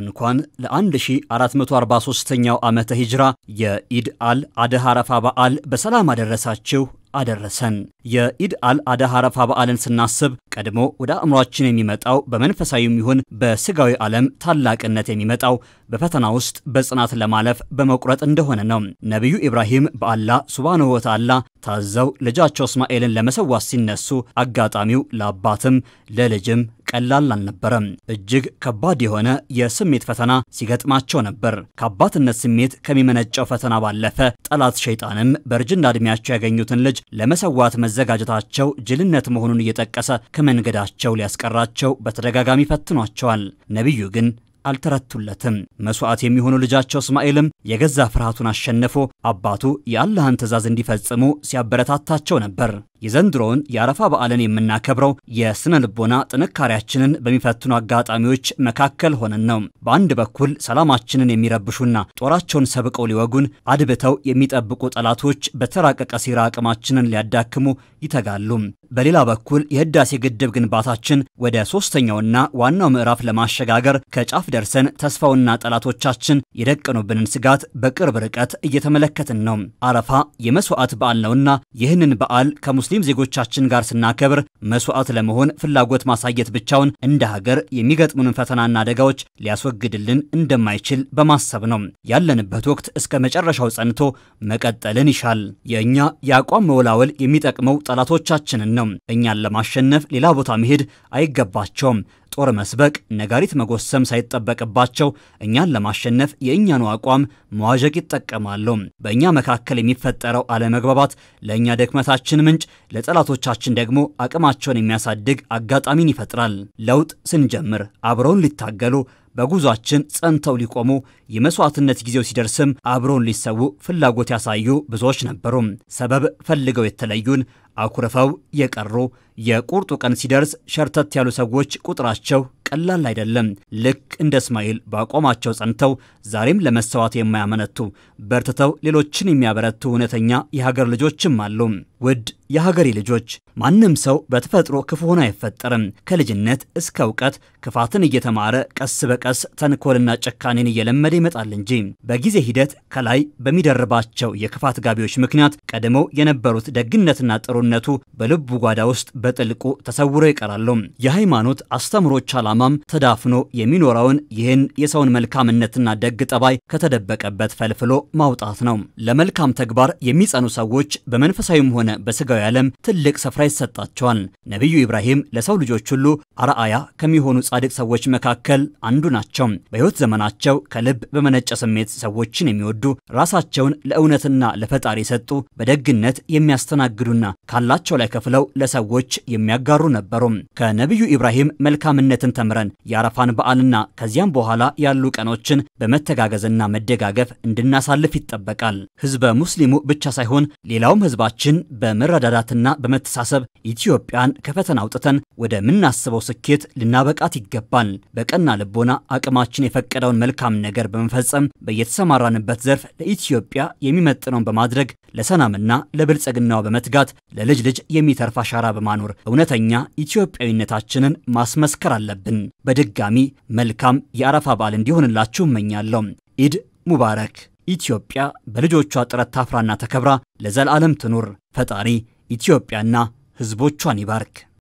እንኳን ለ1443ኛው ዓመተ ሂጅራ የኢድ አል አድሃ አረፋ በዓል በሰላም አደረሳችሁ አደረሰን። የኢድ አል አድሃ አረፋ በዓልን ስናስብ ቀድሞ ወደ አእምሯችን የሚመጣው በመንፈሳዊም ይሁን በስጋዊ ዓለም ታላቅነት የሚመጣው በፈተና ውስጥ በጽናት ለማለፍ በመቁረጥ እንደሆነ ነው። ነቢዩ ኢብራሂም በአላ ሱብሓነሁ ወተዓላ ታዘው ልጃቸው እስማኤልን ለመሰዋት ሲነሱ አጋጣሚው ለአባትም ለልጅም ቀላል አልነበረም። እጅግ ከባድ የሆነ የስሜት ፈተና ሲገጥማቸው ነበር። ከአባትነት ስሜት ከሚመነጨው ፈተና ባለፈ ጠላት ሸይጣንም በእርጅና እድሜያቸው ያገኙትን ልጅ ለመሰዋት መዘጋጀታቸው ጅልነት መሆኑን እየጠቀሰ ከመንገዳቸው ሊያስቀራቸው በተደጋጋሚ ፈትኗቸዋል። ነቢዩ ግን አልተረቱለትም። መስዋዕት የሚሆኑ ልጃቸው እስማኤልም የገዛ ፍርሃቱን አሸንፎ አባቱ የአላህን ትእዛዝ እንዲፈጽሙ ሲያበረታታቸው ነበር። የዘንድሮውን የአረፋ በዓልን የምናከብረው የስነ ልቦና ጥንካሬያችንን በሚፈትኑ አጋጣሚዎች መካከል ሆነን ነው። በአንድ በኩል ሰላማችንን የሚረብሹና ጦራቸውን ሰብቀው ሊወጉን አድብተው የሚጠብቁ ጠላቶች በተራቀቀ ሲራ አቅማችንን ሊያዳክሙ ይተጋሉ። በሌላ በኩል የህዳሴ ግድብ ግንባታችን ወደ ሶስተኛውና ዋናው ምዕራፍ ለማሸጋገር ከጫፍ ደርሰን ተስፋውና ጠላቶቻችን የደቀኑብንን ስጋት በቅርብ ርቀት እየተመለከትን ነው። አረፋ የመስዋዕት በዓል ነውና ይህንን በዓል ከሙስሊም ዜጎቻችን ጋር ስናከብር መስዋዕት ለመሆን ፍላጎት ማሳየት ብቻውን እንደ ሀገር የሚገጥሙንን ፈተናና አደጋዎች ሊያስወግድልን እንደማይችል በማሰብ ነው። ያለንበት ወቅት እስከ መጨረሻው ጸንቶ መቀጠልን ይሻል። የእኛ የአቋም መወላወል የሚጠቅመው ጠላቶቻችንን ነው። እኛን ለማሸነፍ ሌላ ቦታ መሄድ አይገባቸውም። ጦር መስበቅ፣ ነጋሪት መጎሰም ሳይጠበቅባቸው እኛን ለማሸነፍ የእኛኑ አቋም መዋዠቅ ይጠቀማሉ። በእኛ መካከል የሚፈጠረው አለመግባባት ለእኛ ደክመታችን ምንጭ፣ ለጠላቶቻችን ደግሞ አቅማቸውን የሚያሳድግ አጋጣሚን ይፈጥራል። ለውጥ ስንጀምር አብረውን ሊታገሉ በጉዟችን ጸንተው ሊቆሙ የመስዋዕትነት ጊዜው ሲደርስም አብረውን ሊሰዉ ፍላጎት ያሳዩ ብዙዎች ነበሩ። ሰበብ ፈልገው የተለዩን አኩርፈው የቀሩ የቁርጡ ቀን ሲደርስ ሸርተት ያሉ ሰዎች ቁጥራቸው ቀላል አይደለም። ልክ እንደ እስማኤል በአቋማቸው ጸንተው ዛሬም ለመሰዋት የማያመነቱ በርትተው ሌሎችን የሚያበረቱ እውነተኛ የሀገር ልጆችም አሉ። ውድ የሀገሬ ልጆች ማንም ሰው በተፈጥሮ ክፉ ሆኖ አይፈጠርም። ከልጅነት እስከ እውቀት ክፋትን እየተማረ ቀስ በቀስ ተንኮልና ጭካኔን እየለመደ ይመጣል እንጂ በጊዜ ሂደት ከላይ በሚደርባቸው የክፋት ጋቢዎች ምክንያት ቀድመው የነበሩት ደግነትና ጥሩነቱ በልቡ ጓዳ ውስጥ በጥልቁ ተሰውረው ይቀራሉ። የሃይማኖት አስተምሮች ዓላማም ተዳፍኖ የሚኖረውን ይህን የሰውን መልካምነትና ደግ ጠባይ ከተደበቀበት ፈልፍሎ ማውጣት ነው። ለመልካም ተግባር የሚጸኑ ሰዎች በመንፈሳዊም ሆነ በስጋ በምዕራባዊ ዓለም ትልቅ ስፍራ ይሰጣቸዋል። ነቢዩ ኢብራሂም ለሰው ልጆች ሁሉ አርአያ ከሚሆኑ ጻድቅ ሰዎች መካከል አንዱ ናቸው። በሕይወት ዘመናቸው ከልብ በመነጨ ስሜት ሰዎችን የሚወዱ ራሳቸውን ለእውነትና ለፈጣሪ የሰጡ በደግነት የሚያስተናግዱና ካላቸው ላይ ከፍለው ለሰዎች የሚያጋሩ ነበሩ። ከነቢዩ ኢብራሂም መልካምነትን ተምረን የአረፋን በዓልና ከዚያም በኋላ ያሉ ቀኖችን በመተጋገዝና መደጋገፍ እንድናሳልፍ ይጠበቃል። ህዝበ ሙስሊሙ ብቻ ሳይሆን ሌላውም ህዝባችን በመረዳ በመረዳዳትና በመተሳሰብ ኢትዮጵያን ከፈተና አውጥተን ወደምናስበው ስኬት ልናበቃት ይገባል። በቀና ልቦና አቅማችን የፈቀደውን መልካም ነገር በመፈጸም በየተሰማራንበት ዘርፍ ለኢትዮጵያ የሚመጥነውን በማድረግ ለሰላምና ለብልጽግናው በመትጋት ለልጅ ልጅ የሚተርፍ አሻራ በማኖር እውነተኛ ኢትዮጵያዊነታችንን ማስመስከር አለብን። በድጋሚ መልካም የአረፋ በዓል እንዲሆንላችሁ እመኛለሁ። ኢድ ሙባረክ። ኢትዮጵያ በልጆቿ ጥረት ታፍራና ተከብራ ለዘላለም ትኑር። ፈጣሪ ኢትዮጵያና ሕዝቦቿን ይባርክ።